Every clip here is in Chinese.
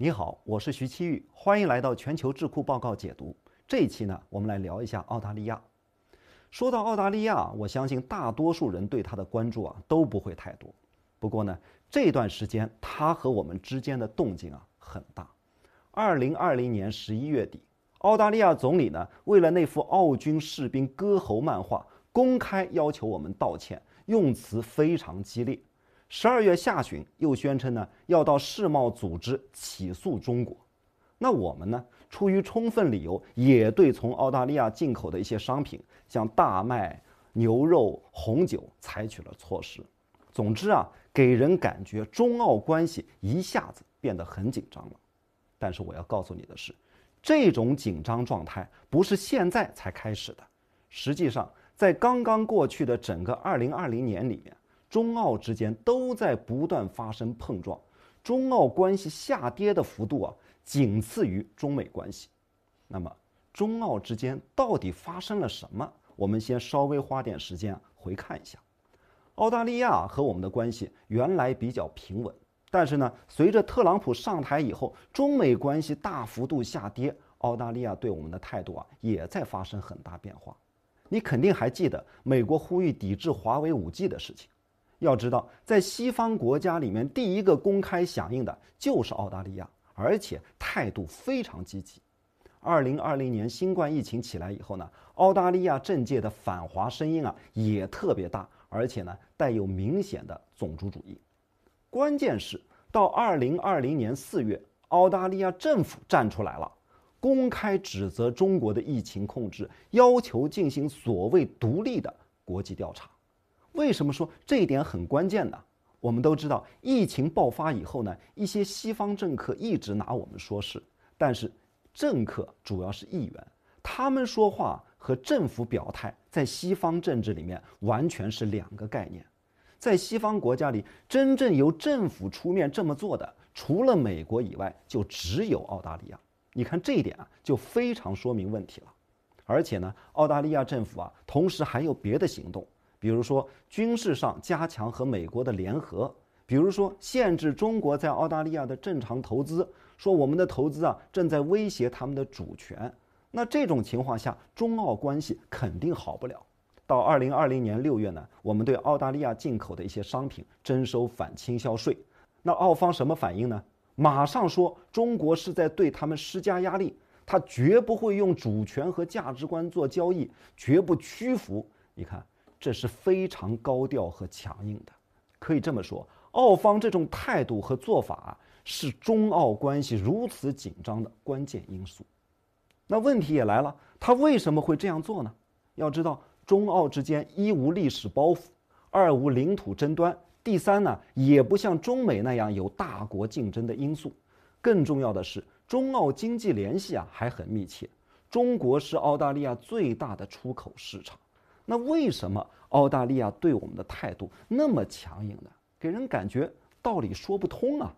你好，我是徐七玉，欢迎来到全球智库报告解读。这一期呢，我们来聊一下澳大利亚。说到澳大利亚，我相信大多数人对它的关注啊都不会太多。不过呢，这段时间他和我们之间的动静啊很大。二零二零年十一月底，澳大利亚总理呢为了那幅澳军士兵割喉漫画，公开要求我们道歉，用词非常激烈。十二月下旬又宣称呢要到世贸组织起诉中国，那我们呢出于充分理由也对从澳大利亚进口的一些商品，像大麦、牛肉、红酒采取了措施。总之啊，给人感觉中澳关系一下子变得很紧张了。但是我要告诉你的是，这种紧张状态不是现在才开始的，实际上在刚刚过去的整个二零二零年里面。中澳之间都在不断发生碰撞，中澳关系下跌的幅度啊，仅次于中美关系。那么，中澳之间到底发生了什么？我们先稍微花点时间回看一下。澳大利亚和我们的关系原来比较平稳，但是呢，随着特朗普上台以后，中美关系大幅度下跌，澳大利亚对我们的态度啊，也在发生很大变化。你肯定还记得美国呼吁抵制华为五 G 的事情。要知道，在西方国家里面，第一个公开响应的就是澳大利亚，而且态度非常积极。二零二零年新冠疫情起来以后呢，澳大利亚政界的反华声音啊也特别大，而且呢带有明显的种族主义。关键是，到二零二零年四月，澳大利亚政府站出来了，公开指责中国的疫情控制，要求进行所谓独立的国际调查。为什么说这一点很关键呢？我们都知道，疫情爆发以后呢，一些西方政客一直拿我们说事。但是，政客主要是议员，他们说话和政府表态在西方政治里面完全是两个概念。在西方国家里，真正由政府出面这么做的，除了美国以外，就只有澳大利亚。你看这一点啊，就非常说明问题了。而且呢，澳大利亚政府啊，同时还有别的行动。比如说军事上加强和美国的联合，比如说限制中国在澳大利亚的正常投资，说我们的投资啊正在威胁他们的主权。那这种情况下，中澳关系肯定好不了。到二零二零年六月呢，我们对澳大利亚进口的一些商品征收反倾销税，那澳方什么反应呢？马上说中国是在对他们施加压力，他绝不会用主权和价值观做交易，绝不屈服。你看。这是非常高调和强硬的，可以这么说，澳方这种态度和做法是中澳关系如此紧张的关键因素。那问题也来了，他为什么会这样做呢？要知道，中澳之间一无历史包袱，二无领土争端，第三呢也不像中美那样有大国竞争的因素。更重要的是，中澳经济联系啊还很密切，中国是澳大利亚最大的出口市场。那为什么澳大利亚对我们的态度那么强硬呢？给人感觉道理说不通啊。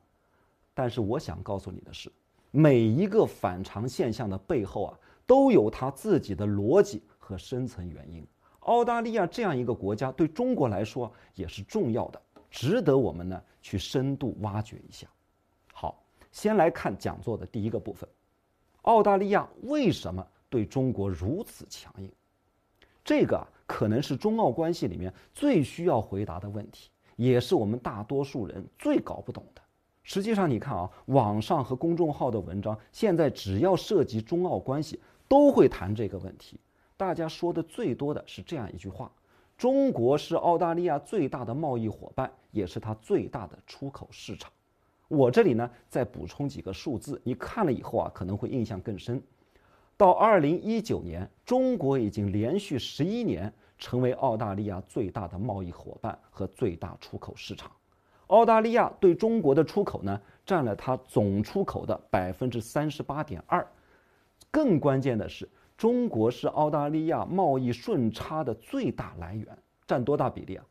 但是我想告诉你的是，每一个反常现象的背后啊，都有它自己的逻辑和深层原因。澳大利亚这样一个国家对中国来说也是重要的，值得我们呢去深度挖掘一下。好，先来看讲座的第一个部分：澳大利亚为什么对中国如此强硬？这个。啊、可能是中澳关系里面最需要回答的问题，也是我们大多数人最搞不懂的。实际上，你看啊，网上和公众号的文章，现在只要涉及中澳关系，都会谈这个问题。大家说的最多的是这样一句话：中国是澳大利亚最大的贸易伙伴，也是它最大的出口市场。我这里呢，再补充几个数字，你看了以后啊，可能会印象更深。到二零一九年，中国已经连续十一年。成为澳大利亚最大的贸易伙伴和最大出口市场。澳大利亚对中国的出口呢，占了它总出口的百分之三十八点二。更关键的是，中国是澳大利亚贸易顺差的最大来源，占多大比例啊？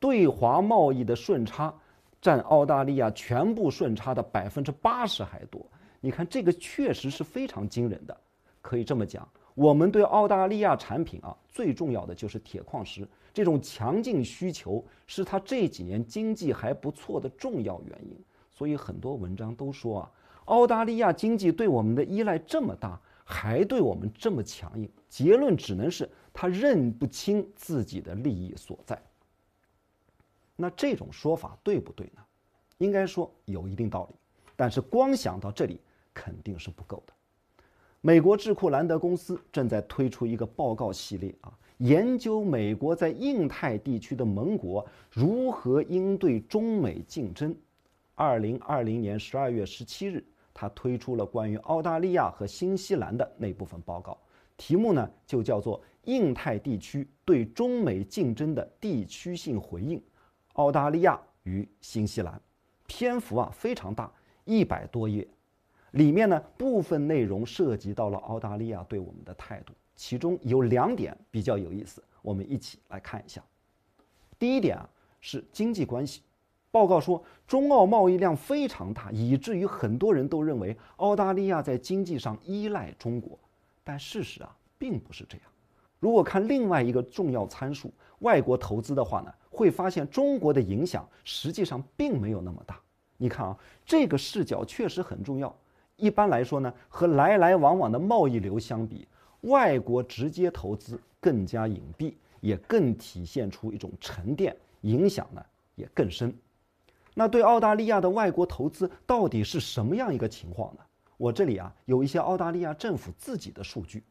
对华贸易的顺差，占澳大利亚全部顺差的百分之八十还多。你看，这个确实是非常惊人的，可以这么讲。我们对澳大利亚产品啊，最重要的就是铁矿石这种强劲需求，是它这几年经济还不错的重要原因。所以很多文章都说啊，澳大利亚经济对我们的依赖这么大，还对我们这么强硬，结论只能是他认不清自己的利益所在。那这种说法对不对呢？应该说有一定道理，但是光想到这里肯定是不够的。美国智库兰德公司正在推出一个报告系列啊，研究美国在印太地区的盟国如何应对中美竞争。二零二零年十二月十七日，他推出了关于澳大利亚和新西兰的那部分报告，题目呢就叫做《印太地区对中美竞争的地区性回应：澳大利亚与新西兰》，篇幅啊非常大，一百多页。里面呢，部分内容涉及到了澳大利亚对我们的态度，其中有两点比较有意思，我们一起来看一下。第一点啊，是经济关系。报告说，中澳贸易量非常大，以至于很多人都认为澳大利亚在经济上依赖中国，但事实啊，并不是这样。如果看另外一个重要参数——外国投资的话呢，会发现中国的影响实际上并没有那么大。你看啊，这个视角确实很重要。一般来说呢，和来来往往的贸易流相比，外国直接投资更加隐蔽，也更体现出一种沉淀，影响呢也更深。那对澳大利亚的外国投资到底是什么样一个情况呢？我这里啊有一些澳大利亚政府自己的数据，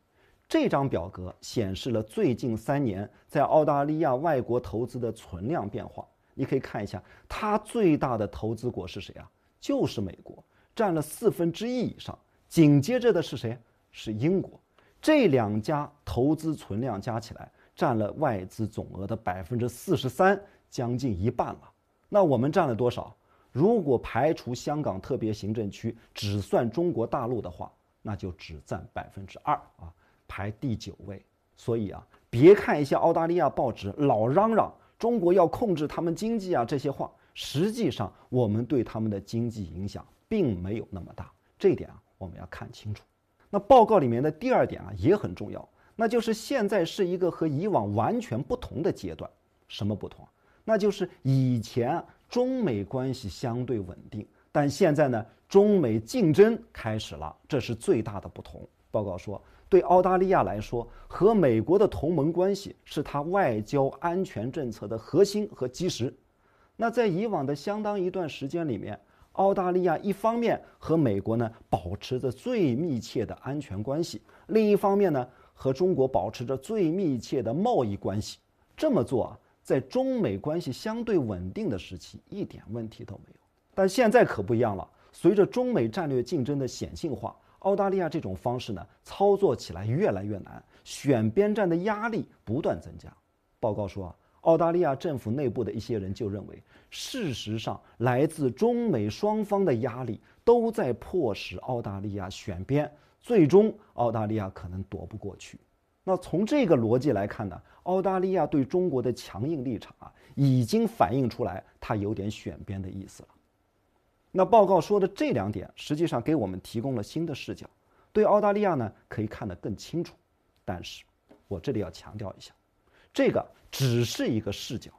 这张表格显示了最近三年在澳大利亚外国投资的存量变化，你可以看一下，它最大的投资国是谁啊？就是美国。占了四分之一以上，紧接着的是谁？是英国。这两家投资存量加起来占了外资总额的百分之四十三，将近一半了。那我们占了多少？如果排除香港特别行政区，只算中国大陆的话，那就只占百分之二啊，排第九位。所以啊，别看一些澳大利亚报纸老嚷嚷中国要控制他们经济啊这些话，实际上我们对他们的经济影响。并没有那么大，这一点啊，我们要看清楚。那报告里面的第二点啊也很重要，那就是现在是一个和以往完全不同的阶段。什么不同？那就是以前中美关系相对稳定，但现在呢，中美竞争开始了，这是最大的不同。报告说，对澳大利亚来说，和美国的同盟关系是它外交安全政策的核心和基石。那在以往的相当一段时间里面。澳大利亚一方面和美国呢保持着最密切的安全关系，另一方面呢和中国保持着最密切的贸易关系。这么做啊，在中美关系相对稳定的时期一点问题都没有，但现在可不一样了。随着中美战略竞争的显性化，澳大利亚这种方式呢操作起来越来越难，选边站的压力不断增加。报告说。澳大利亚政府内部的一些人就认为，事实上来自中美双方的压力都在迫使澳大利亚选边，最终澳大利亚可能躲不过去。那从这个逻辑来看呢，澳大利亚对中国的强硬立场啊，已经反映出来它有点选边的意思了。那报告说的这两点，实际上给我们提供了新的视角，对澳大利亚呢可以看得更清楚。但是，我这里要强调一下。这个只是一个视角，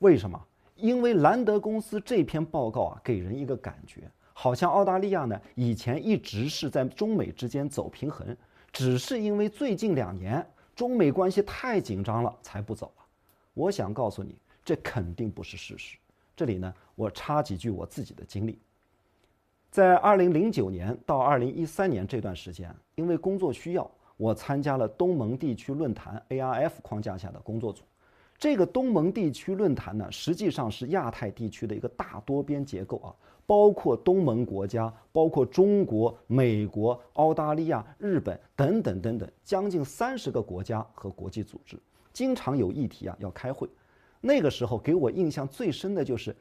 为什么？因为兰德公司这篇报告啊，给人一个感觉，好像澳大利亚呢以前一直是在中美之间走平衡，只是因为最近两年中美关系太紧张了，才不走了。我想告诉你，这肯定不是事实。这里呢，我插几句我自己的经历，在二零零九年到二零一三年这段时间，因为工作需要。我参加了东盟地区论坛 （A.R.F） 框架下的工作组。这个东盟地区论坛呢，实际上是亚太地区的一个大多边结构啊，包括东盟国家，包括中国、美国、澳大利亚、日本等等等等，将近三十个国家和国际组织，经常有议题啊要开会。那个时候给我印象最深的就是，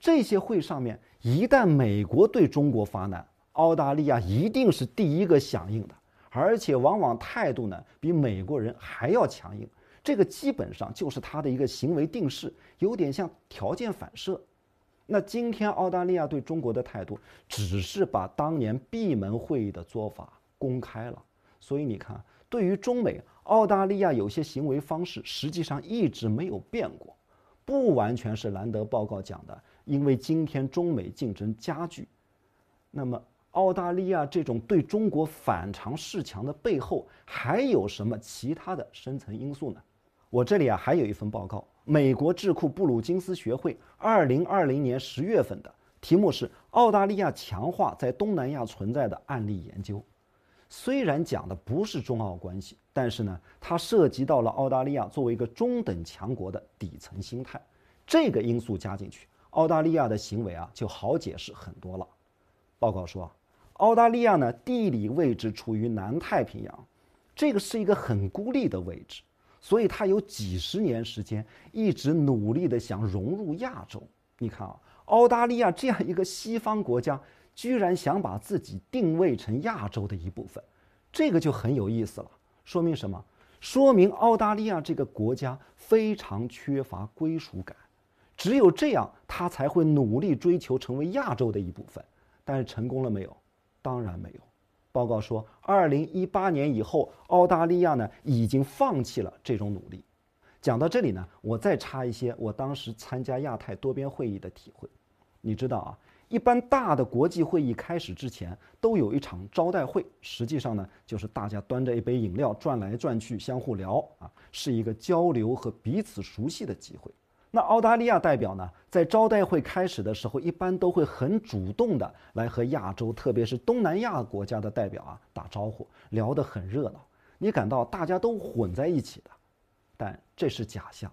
这些会上面，一旦美国对中国发难，澳大利亚一定是第一个响应的。而且往往态度呢比美国人还要强硬，这个基本上就是他的一个行为定式，有点像条件反射。那今天澳大利亚对中国的态度，只是把当年闭门会议的做法公开了。所以你看，对于中美，澳大利亚有些行为方式实际上一直没有变过，不完全是兰德报告讲的，因为今天中美竞争加剧，那么。澳大利亚这种对中国反常示强的背后，还有什么其他的深层因素呢？我这里啊还有一份报告，美国智库布鲁金斯学会二零二零年十月份的，题目是《澳大利亚强化在东南亚存在的案例研究》。虽然讲的不是中澳关系，但是呢，它涉及到了澳大利亚作为一个中等强国的底层心态。这个因素加进去，澳大利亚的行为啊就好解释很多了。报告说。澳大利亚呢，地理位置处于南太平洋，这个是一个很孤立的位置，所以它有几十年时间一直努力的想融入亚洲。你看啊，澳大利亚这样一个西方国家，居然想把自己定位成亚洲的一部分，这个就很有意思了。说明什么？说明澳大利亚这个国家非常缺乏归属感，只有这样，它才会努力追求成为亚洲的一部分。但是成功了没有？当然没有，报告说，二零一八年以后，澳大利亚呢已经放弃了这种努力。讲到这里呢，我再插一些我当时参加亚太多边会议的体会。你知道啊，一般大的国际会议开始之前，都有一场招待会，实际上呢，就是大家端着一杯饮料转来转去，相互聊啊，是一个交流和彼此熟悉的机会。澳大利亚代表呢，在招待会开始的时候，一般都会很主动的来和亚洲，特别是东南亚国家的代表啊打招呼，聊得很热闹。你感到大家都混在一起的，但这是假象。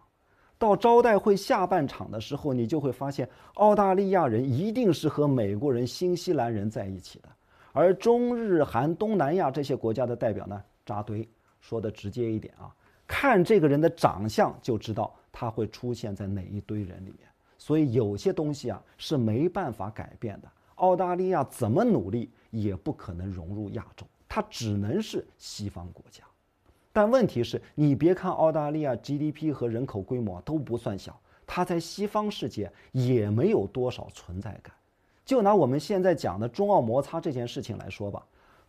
到招待会下半场的时候，你就会发现澳大利亚人一定是和美国人、新西兰人在一起的，而中日韩、东南亚这些国家的代表呢，扎堆。说的直接一点啊，看这个人的长相就知道。它会出现在哪一堆人里面？所以有些东西啊是没办法改变的。澳大利亚怎么努力也不可能融入亚洲，它只能是西方国家。但问题是，你别看澳大利亚 GDP 和人口规模都不算小，它在西方世界也没有多少存在感。就拿我们现在讲的中澳摩擦这件事情来说吧，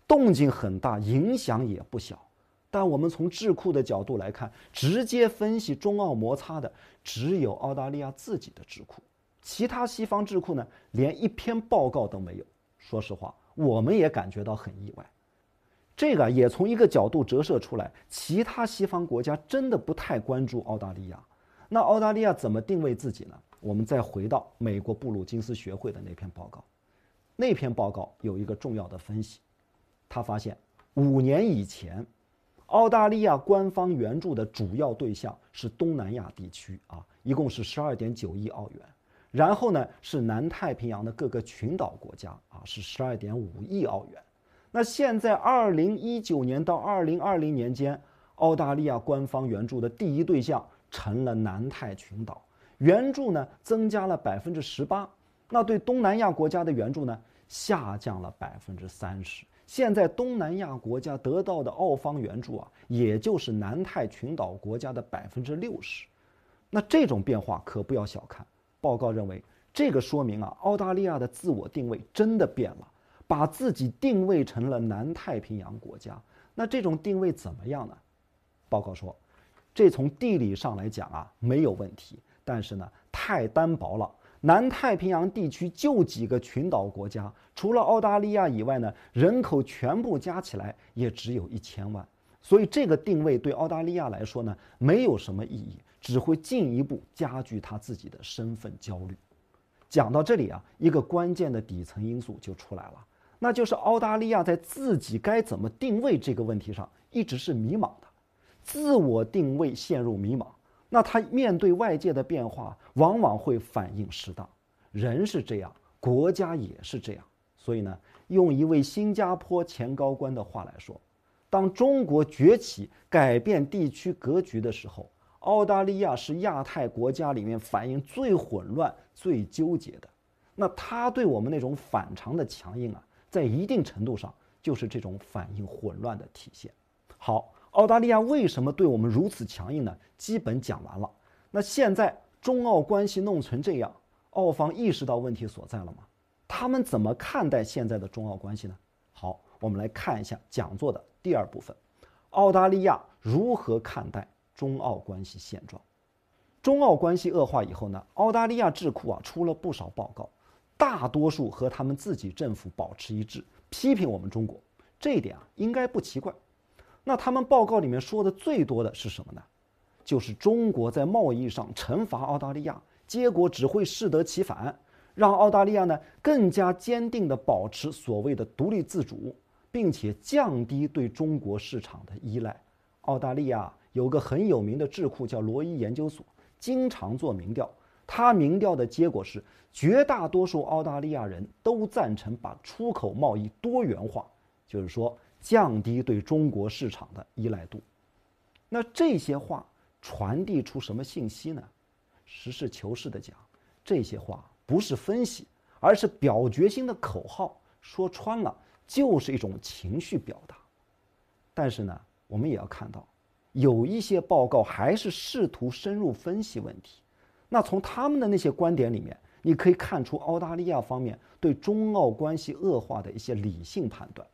动静很大，影响也不小。但我们从智库的角度来看，直接分析中澳摩擦的只有澳大利亚自己的智库，其他西方智库呢，连一篇报告都没有。说实话，我们也感觉到很意外。这个也从一个角度折射出来，其他西方国家真的不太关注澳大利亚。那澳大利亚怎么定位自己呢？我们再回到美国布鲁金斯学会的那篇报告，那篇报告有一个重要的分析，他发现五年以前。澳大利亚官方援助的主要对象是东南亚地区啊，一共是十二点九亿澳元。然后呢，是南太平洋的各个群岛国家啊，是十二点五亿澳元。那现在二零一九年到二零二零年间，澳大利亚官方援助的第一对象成了南太群岛，援助呢增加了百分之十八，那对东南亚国家的援助呢下降了百分之三十。现在东南亚国家得到的澳方援助啊，也就是南太群岛国家的百分之六十，那这种变化可不要小看。报告认为，这个说明啊，澳大利亚的自我定位真的变了，把自己定位成了南太平洋国家。那这种定位怎么样呢？报告说，这从地理上来讲啊，没有问题，但是呢，太单薄了。南太平洋地区就几个群岛国家，除了澳大利亚以外呢，人口全部加起来也只有一千万，所以这个定位对澳大利亚来说呢，没有什么意义，只会进一步加剧他自己的身份焦虑。讲到这里啊，一个关键的底层因素就出来了，那就是澳大利亚在自己该怎么定位这个问题上一直是迷茫的，自我定位陷入迷茫。那他面对外界的变化，往往会反应失当。人是这样，国家也是这样。所以呢，用一位新加坡前高官的话来说，当中国崛起改变地区格局的时候，澳大利亚是亚太国家里面反应最混乱、最纠结的。那他对我们那种反常的强硬啊，在一定程度上就是这种反应混乱的体现。好。澳大利亚为什么对我们如此强硬呢？基本讲完了。那现在中澳关系弄成这样，澳方意识到问题所在了吗？他们怎么看待现在的中澳关系呢？好，我们来看一下讲座的第二部分：澳大利亚如何看待中澳关系现状？中澳关系恶化以后呢？澳大利亚智库啊出了不少报告，大多数和他们自己政府保持一致，批评我们中国。这一点啊应该不奇怪。那他们报告里面说的最多的是什么呢？就是中国在贸易上惩罚澳大利亚，结果只会适得其反，让澳大利亚呢更加坚定地保持所谓的独立自主，并且降低对中国市场的依赖。澳大利亚有个很有名的智库叫罗伊研究所，经常做民调，他民调的结果是绝大多数澳大利亚人都赞成把出口贸易多元化，就是说。降低对中国市场的依赖度，那这些话传递出什么信息呢？实事求是的讲，这些话不是分析，而是表决心的口号。说穿了，就是一种情绪表达。但是呢，我们也要看到，有一些报告还是试图深入分析问题。那从他们的那些观点里面，你可以看出澳大利亚方面对中澳关系恶化的一些理性判断。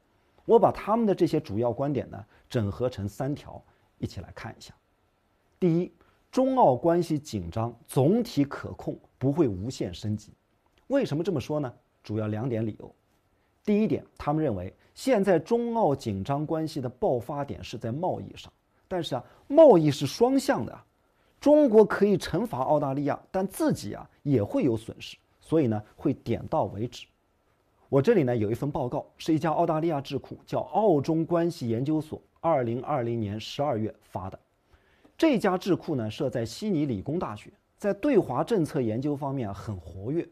我把他们的这些主要观点呢整合成三条，一起来看一下。第一，中澳关系紧张，总体可控，不会无限升级。为什么这么说呢？主要两点理由。第一点，他们认为现在中澳紧张关系的爆发点是在贸易上，但是啊，贸易是双向的，中国可以惩罚澳大利亚，但自己啊也会有损失，所以呢会点到为止。我这里呢有一份报告，是一家澳大利亚智库叫澳中关系研究所，二零二零年十二月发的。这家智库呢设在悉尼理工大学，在对华政策研究方面很活跃。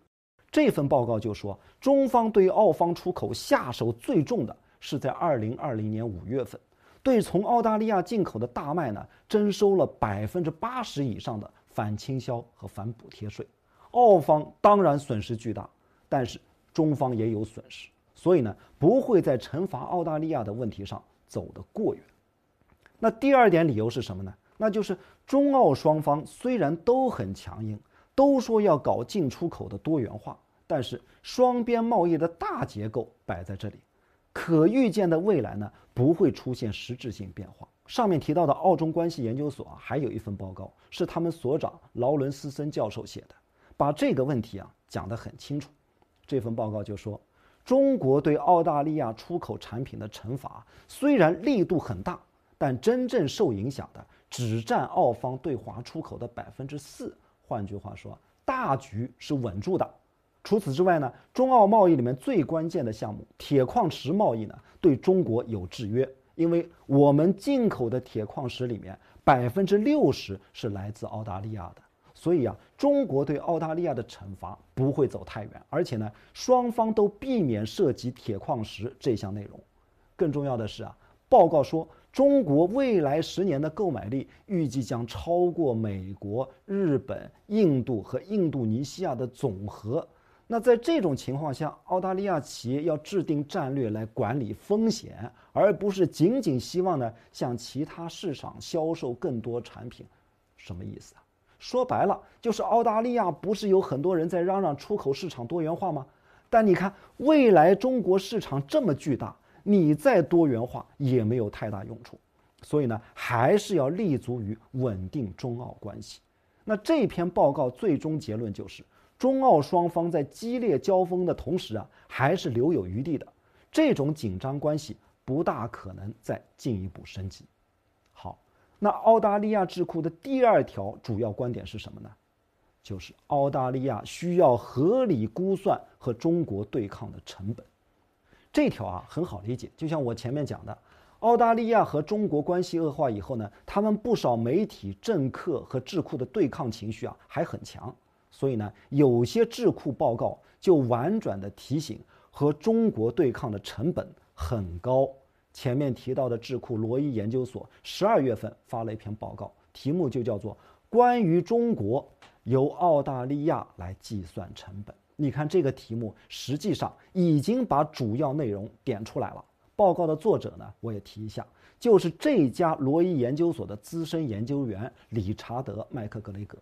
这份报告就说，中方对澳方出口下手最重的是在二零二零年五月份，对从澳大利亚进口的大麦呢征收了百分之八十以上的反倾销和反补贴税。澳方当然损失巨大，但是。中方也有损失，所以呢，不会在惩罚澳大利亚的问题上走得过远。那第二点理由是什么呢？那就是中澳双方虽然都很强硬，都说要搞进出口的多元化，但是双边贸易的大结构摆在这里，可预见的未来呢，不会出现实质性变化。上面提到的澳中关系研究所啊，还有一份报告，是他们所长劳伦斯森教授写的，把这个问题啊讲得很清楚。这份报告就说，中国对澳大利亚出口产品的惩罚虽然力度很大，但真正受影响的只占澳方对华出口的百分之四。换句话说，大局是稳住的。除此之外呢，中澳贸易里面最关键的项目——铁矿石贸易呢，对中国有制约，因为我们进口的铁矿石里面百分之六十是来自澳大利亚的。所以啊，中国对澳大利亚的惩罚不会走太远，而且呢，双方都避免涉及铁矿石这项内容。更重要的是啊，报告说，中国未来十年的购买力预计将超过美国、日本、印度和印度尼西亚的总和。那在这种情况下，澳大利亚企业要制定战略来管理风险，而不是仅仅希望呢向其他市场销售更多产品，什么意思啊？说白了，就是澳大利亚不是有很多人在嚷嚷出口市场多元化吗？但你看，未来中国市场这么巨大，你再多元化也没有太大用处。所以呢，还是要立足于稳定中澳关系。那这篇报告最终结论就是，中澳双方在激烈交锋的同时啊，还是留有余地的。这种紧张关系不大可能再进一步升级。那澳大利亚智库的第二条主要观点是什么呢？就是澳大利亚需要合理估算和中国对抗的成本。这条啊很好理解，就像我前面讲的，澳大利亚和中国关系恶化以后呢，他们不少媒体、政客和智库的对抗情绪啊还很强，所以呢，有些智库报告就婉转地提醒，和中国对抗的成本很高。前面提到的智库罗伊研究所十二月份发了一篇报告，题目就叫做《关于中国由澳大利亚来计算成本》。你看这个题目，实际上已经把主要内容点出来了。报告的作者呢，我也提一下，就是这家罗伊研究所的资深研究员理查德·麦克格雷格。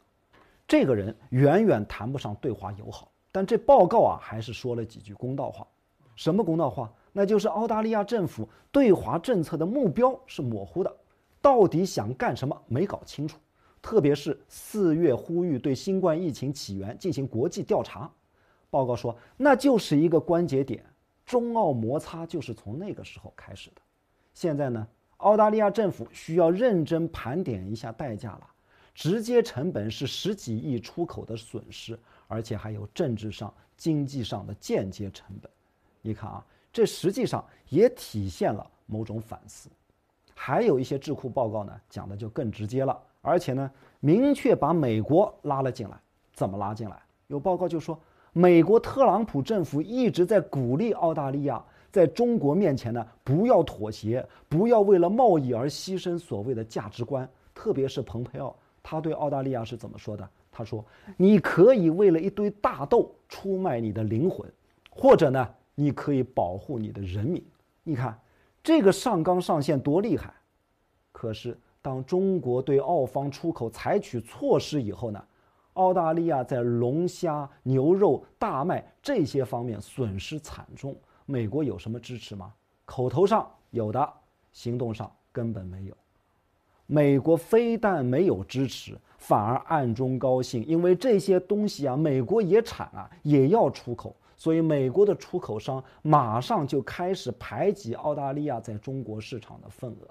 这个人远远谈不上对华友好，但这报告啊，还是说了几句公道话。什么公道话？那就是澳大利亚政府对华政策的目标是模糊的，到底想干什么没搞清楚。特别是四月呼吁对新冠疫情起源进行国际调查，报告说那就是一个关节点，中澳摩擦就是从那个时候开始的。现在呢，澳大利亚政府需要认真盘点一下代价了。直接成本是十几亿出口的损失，而且还有政治上、经济上的间接成本。你看啊。这实际上也体现了某种反思，还有一些智库报告呢，讲的就更直接了，而且呢，明确把美国拉了进来。怎么拉进来？有报告就说，美国特朗普政府一直在鼓励澳大利亚在中国面前呢，不要妥协，不要为了贸易而牺牲所谓的价值观。特别是蓬佩奥，他对澳大利亚是怎么说的？他说：“你可以为了一堆大豆出卖你的灵魂，或者呢？”你可以保护你的人民，你看这个上纲上线多厉害。可是当中国对澳方出口采取措施以后呢，澳大利亚在龙虾、牛肉、大麦这些方面损失惨重。美国有什么支持吗？口头上有的，行动上根本没有。美国非但没有支持，反而暗中高兴，因为这些东西啊，美国也产啊，也要出口。所以，美国的出口商马上就开始排挤澳大利亚在中国市场的份额。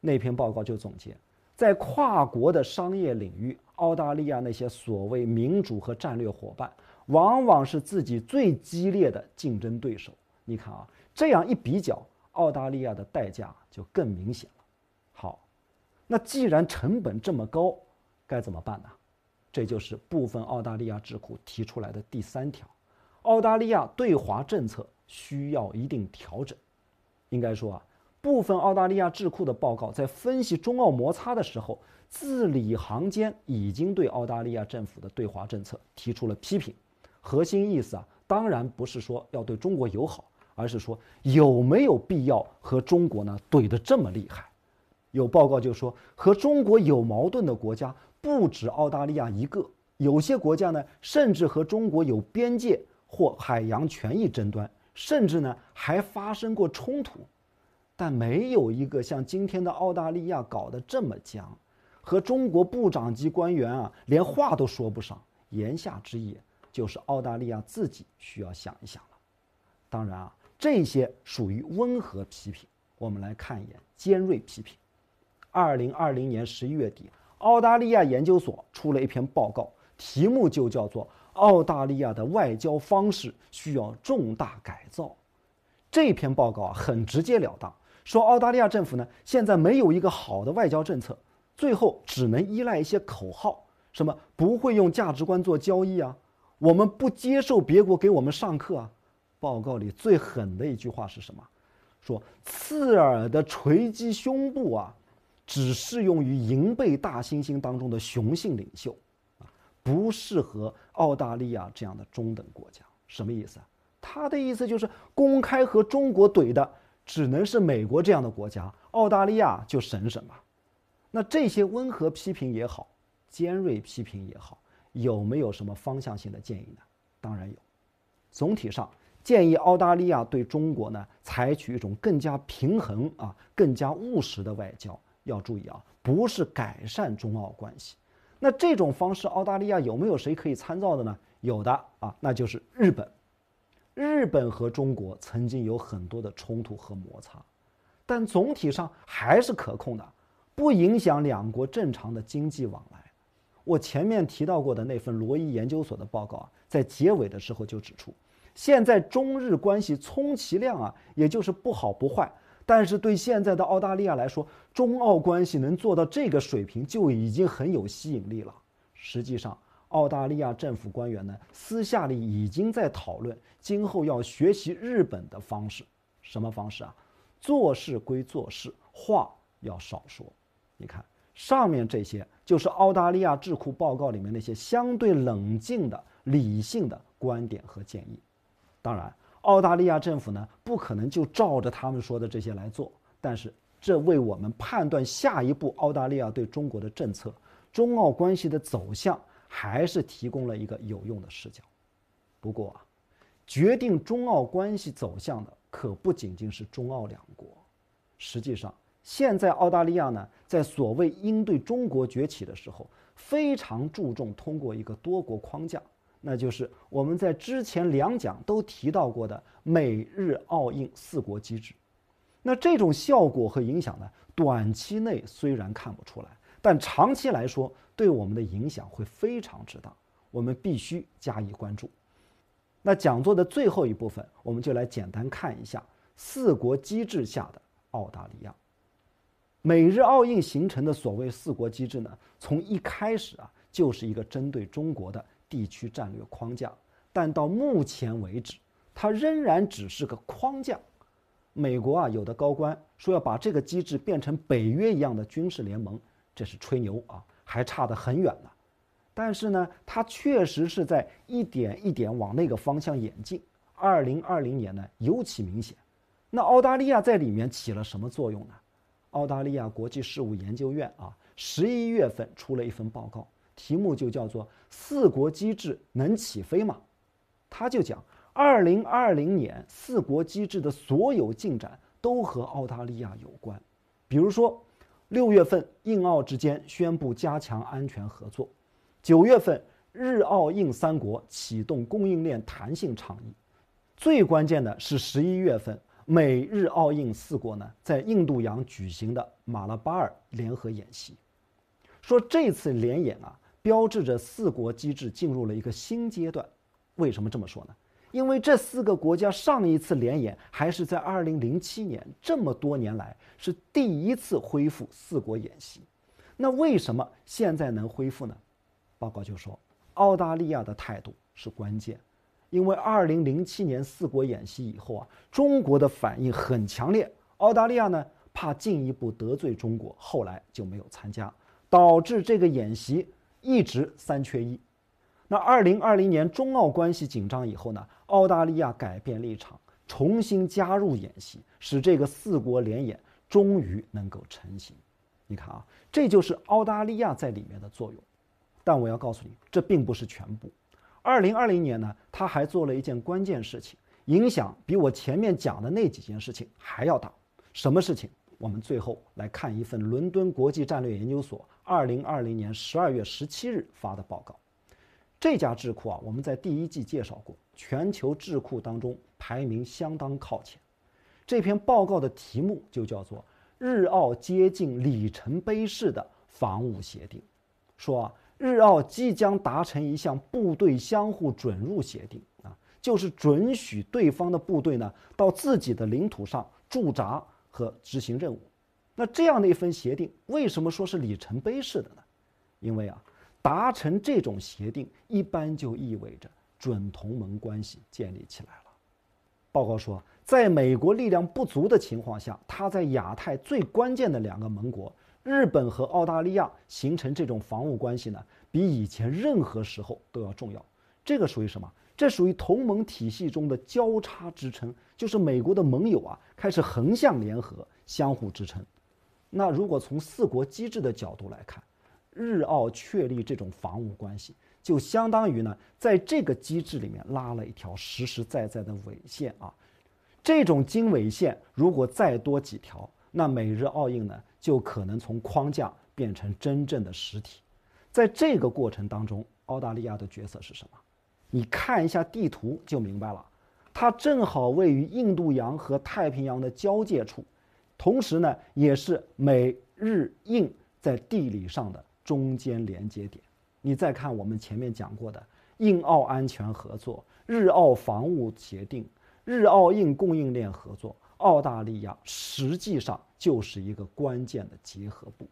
那篇报告就总结，在跨国的商业领域，澳大利亚那些所谓民主和战略伙伴，往往是自己最激烈的竞争对手。你看啊，这样一比较，澳大利亚的代价就更明显了。好，那既然成本这么高，该怎么办呢？这就是部分澳大利亚智库提出来的第三条。澳大利亚对华政策需要一定调整，应该说啊，部分澳大利亚智库的报告在分析中澳摩擦的时候，字里行间已经对澳大利亚政府的对华政策提出了批评。核心意思啊，当然不是说要对中国友好，而是说有没有必要和中国呢怼得这么厉害？有报告就说，和中国有矛盾的国家不止澳大利亚一个，有些国家呢，甚至和中国有边界。或海洋权益争端，甚至呢还发生过冲突，但没有一个像今天的澳大利亚搞得这么僵，和中国部长级官员啊连话都说不上。言下之意就是澳大利亚自己需要想一想了。当然啊，这些属于温和批评。我们来看一眼尖锐批评。二零二零年十一月底，澳大利亚研究所出了一篇报告，题目就叫做。澳大利亚的外交方式需要重大改造。这篇报告啊，很直截了当，说澳大利亚政府呢，现在没有一个好的外交政策，最后只能依赖一些口号，什么不会用价值观做交易啊，我们不接受别国给我们上课啊。报告里最狠的一句话是什么？说刺耳的锤击胸部啊，只适用于银背大猩猩当中的雄性领袖。不适合澳大利亚这样的中等国家，什么意思啊？他的意思就是公开和中国怼的只能是美国这样的国家，澳大利亚就省省吧。那这些温和批评也好，尖锐批评也好，有没有什么方向性的建议呢？当然有，总体上建议澳大利亚对中国呢采取一种更加平衡啊、更加务实的外交。要注意啊，不是改善中澳关系。那这种方式，澳大利亚有没有谁可以参照的呢？有的啊，那就是日本。日本和中国曾经有很多的冲突和摩擦，但总体上还是可控的，不影响两国正常的经济往来。我前面提到过的那份罗伊研究所的报告啊，在结尾的时候就指出，现在中日关系充其量啊，也就是不好不坏。但是对现在的澳大利亚来说，中澳关系能做到这个水平就已经很有吸引力了。实际上，澳大利亚政府官员呢，私下里已经在讨论今后要学习日本的方式。什么方式啊？做事归做事，话要少说。你看上面这些，就是澳大利亚智库报告里面那些相对冷静的、理性的观点和建议。当然。澳大利亚政府呢，不可能就照着他们说的这些来做，但是这为我们判断下一步澳大利亚对中国的政策、中澳关系的走向，还是提供了一个有用的视角。不过啊，决定中澳关系走向的可不仅仅是中澳两国。实际上，现在澳大利亚呢，在所谓应对中国崛起的时候，非常注重通过一个多国框架。那就是我们在之前两讲都提到过的美日澳印四国机制。那这种效果和影响呢？短期内虽然看不出来，但长期来说对我们的影响会非常之大，我们必须加以关注。那讲座的最后一部分，我们就来简单看一下四国机制下的澳大利亚。美日澳印形成的所谓四国机制呢，从一开始啊就是一个针对中国的。地区战略框架，但到目前为止，它仍然只是个框架。美国啊，有的高官说要把这个机制变成北约一样的军事联盟，这是吹牛啊，还差得很远呢。但是呢，它确实是在一点一点往那个方向演进。二零二零年呢，尤其明显。那澳大利亚在里面起了什么作用呢？澳大利亚国际事务研究院啊，十一月份出了一份报告。题目就叫做“四国机制能起飞吗？”他就讲，二零二零年四国机制的所有进展都和澳大利亚有关，比如说，六月份印澳之间宣布加强安全合作，九月份日澳印三国启动供应链弹性倡议，最关键的是十一月份美日澳印四国呢在印度洋举行的马拉巴尔联合演习，说这次联演啊。标志着四国机制进入了一个新阶段。为什么这么说呢？因为这四个国家上一次联演还是在二零零七年，这么多年来是第一次恢复四国演习。那为什么现在能恢复呢？报告就说澳大利亚的态度是关键。因为二零零七年四国演习以后啊，中国的反应很强烈，澳大利亚呢怕进一步得罪中国，后来就没有参加，导致这个演习。一直三缺一，那二零二零年中澳关系紧张以后呢，澳大利亚改变立场，重新加入演习，使这个四国联演终于能够成型。你看啊，这就是澳大利亚在里面的作用。但我要告诉你，这并不是全部。二零二零年呢，他还做了一件关键事情，影响比我前面讲的那几件事情还要大。什么事情？我们最后来看一份伦敦国际战略研究所。二零二零年十二月十七日发的报告，这家智库啊，我们在第一季介绍过，全球智库当中排名相当靠前。这篇报告的题目就叫做《日澳接近里程碑式的防务协定》，说啊，日澳即将达成一项部队相互准入协定啊，就是准许对方的部队呢到自己的领土上驻扎和执行任务。那这样的一份协定为什么说是里程碑式的呢？因为啊，达成这种协定一般就意味着准同盟关系建立起来了。报告说，在美国力量不足的情况下，它在亚太最关键的两个盟国——日本和澳大利亚形成这种防务关系呢，比以前任何时候都要重要。这个属于什么？这属于同盟体系中的交叉支撑，就是美国的盟友啊开始横向联合，相互支撑。那如果从四国机制的角度来看，日澳确立这种防务关系，就相当于呢在这个机制里面拉了一条实实在在的纬线啊。这种经纬线如果再多几条，那美日澳印呢就可能从框架变成真正的实体。在这个过程当中，澳大利亚的角色是什么？你看一下地图就明白了，它正好位于印度洋和太平洋的交界处。同时呢，也是美日印在地理上的中间连接点。你再看我们前面讲过的印澳安全合作、日澳防务协定、日澳印供应链合作，澳大利亚实际上就是一个关键的结合部。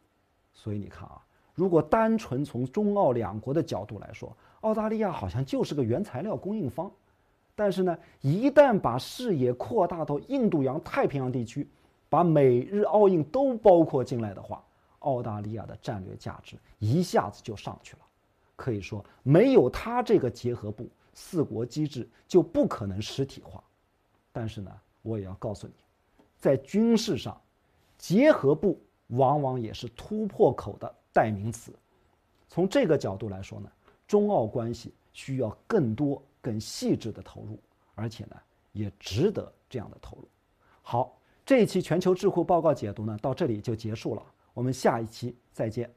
所以你看啊，如果单纯从中澳两国的角度来说，澳大利亚好像就是个原材料供应方，但是呢，一旦把视野扩大到印度洋、太平洋地区。把美日澳印都包括进来的话，澳大利亚的战略价值一下子就上去了。可以说，没有它这个结合部，四国机制就不可能实体化。但是呢，我也要告诉你，在军事上，结合部往往也是突破口的代名词。从这个角度来说呢，中澳关系需要更多、更细致的投入，而且呢，也值得这样的投入。好。这一期全球智库报告解读呢，到这里就结束了。我们下一期再见。